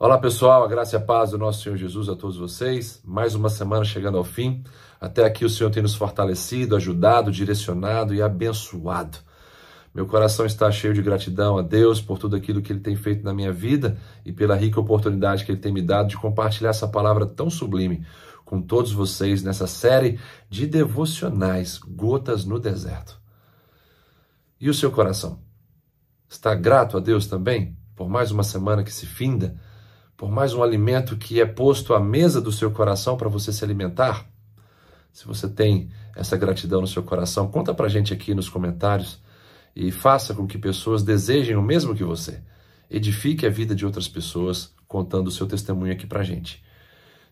Olá pessoal, a graça e a paz do nosso Senhor Jesus a todos vocês. Mais uma semana chegando ao fim. Até aqui o Senhor tem nos fortalecido, ajudado, direcionado e abençoado. Meu coração está cheio de gratidão a Deus por tudo aquilo que Ele tem feito na minha vida e pela rica oportunidade que Ele tem me dado de compartilhar essa palavra tão sublime com todos vocês nessa série de devocionais Gotas no Deserto. E o seu coração? Está grato a Deus também por mais uma semana que se finda? por mais um alimento que é posto à mesa do seu coração para você se alimentar? Se você tem essa gratidão no seu coração, conta para gente aqui nos comentários e faça com que pessoas desejem o mesmo que você. Edifique a vida de outras pessoas contando o seu testemunho aqui para gente.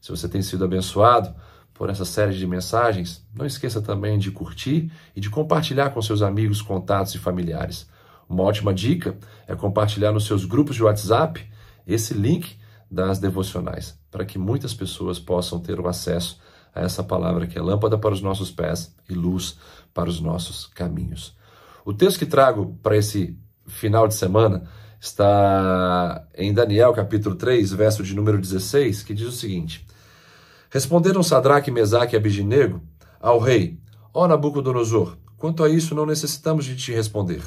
Se você tem sido abençoado por essa série de mensagens, não esqueça também de curtir e de compartilhar com seus amigos, contatos e familiares. Uma ótima dica é compartilhar nos seus grupos de WhatsApp esse link das devocionais, para que muitas pessoas possam ter o acesso a essa palavra que é lâmpada para os nossos pés e luz para os nossos caminhos. O texto que trago para esse final de semana está em Daniel capítulo 3, verso de número 16, que diz o seguinte: Responderam Sadraque, Mesaque e Abidinego ao rei: Ó Nabucodonosor, quanto a isso não necessitamos de te responder.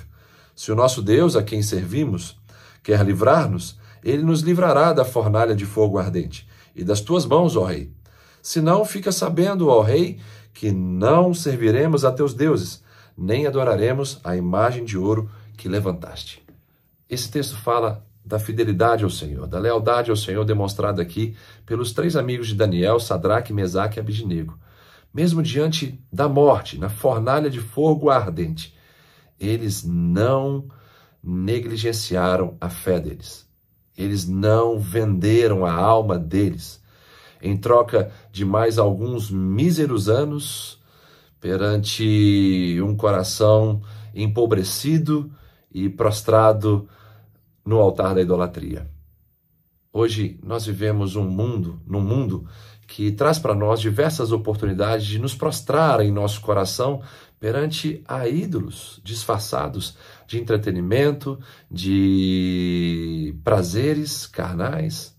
Se o nosso Deus, a quem servimos, quer livrar-nos, ele nos livrará da fornalha de fogo ardente e das tuas mãos, ó rei. Senão, fica sabendo, ó rei, que não serviremos a teus deuses, nem adoraremos a imagem de ouro que levantaste. Esse texto fala da fidelidade ao Senhor, da lealdade ao Senhor demonstrada aqui pelos três amigos de Daniel, Sadraque, Mesaque e Abidnego. Mesmo diante da morte, na fornalha de fogo ardente, eles não negligenciaram a fé deles. Eles não venderam a alma deles em troca de mais alguns míseros anos perante um coração empobrecido e prostrado no altar da idolatria. Hoje nós vivemos um mundo, num mundo que traz para nós diversas oportunidades de nos prostrar em nosso coração perante a ídolos disfarçados de entretenimento, de prazeres carnais,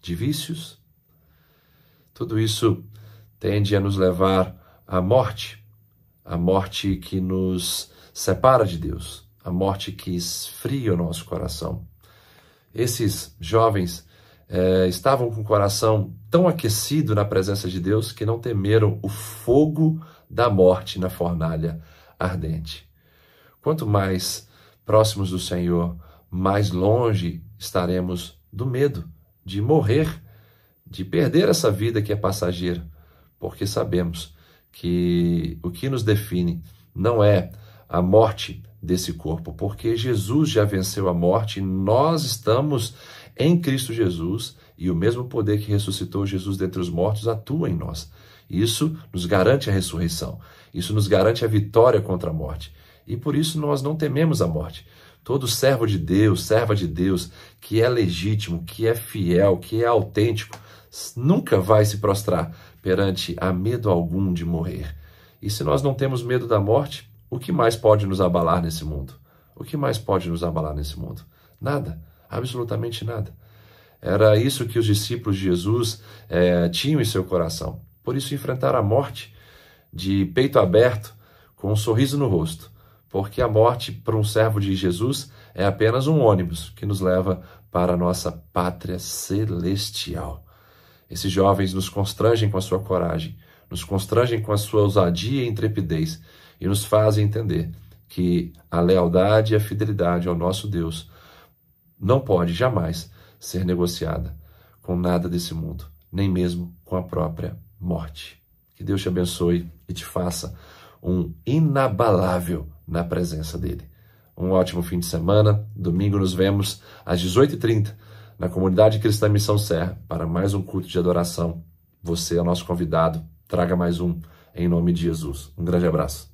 de vícios. Tudo isso tende a nos levar à morte, a morte que nos separa de Deus, a morte que esfria o nosso coração. Esses jovens eh, estavam com o coração tão aquecido na presença de Deus que não temeram o fogo da morte na fornalha ardente. Quanto mais próximos do Senhor, mais longe estaremos do medo de morrer, de perder essa vida que é passageira, porque sabemos que o que nos define não é a morte desse corpo, porque Jesus já venceu a morte, nós estamos em Cristo Jesus e o mesmo poder que ressuscitou Jesus dentre os mortos atua em nós. Isso nos garante a ressurreição, isso nos garante a vitória contra a morte. E por isso nós não tememos a morte. Todo servo de Deus, serva de Deus, que é legítimo, que é fiel, que é autêntico, nunca vai se prostrar perante a medo algum de morrer. E se nós não temos medo da morte, o que mais pode nos abalar nesse mundo? O que mais pode nos abalar nesse mundo? Nada, absolutamente nada. Era isso que os discípulos de Jesus eh, tinham em seu coração. Por isso, enfrentar a morte de peito aberto, com um sorriso no rosto, porque a morte para um servo de Jesus é apenas um ônibus que nos leva para a nossa pátria celestial. Esses jovens nos constrangem com a sua coragem, nos constrangem com a sua ousadia e intrepidez e nos fazem entender que a lealdade e a fidelidade ao nosso Deus não pode jamais ser negociada com nada desse mundo, nem mesmo com a própria morte. Que Deus te abençoe e te faça um inabalável na presença dele. Um ótimo fim de semana. Domingo nos vemos às 18h30 na comunidade Cristã Missão Serra para mais um culto de adoração. Você é nosso convidado. Traga mais um em nome de Jesus. Um grande abraço.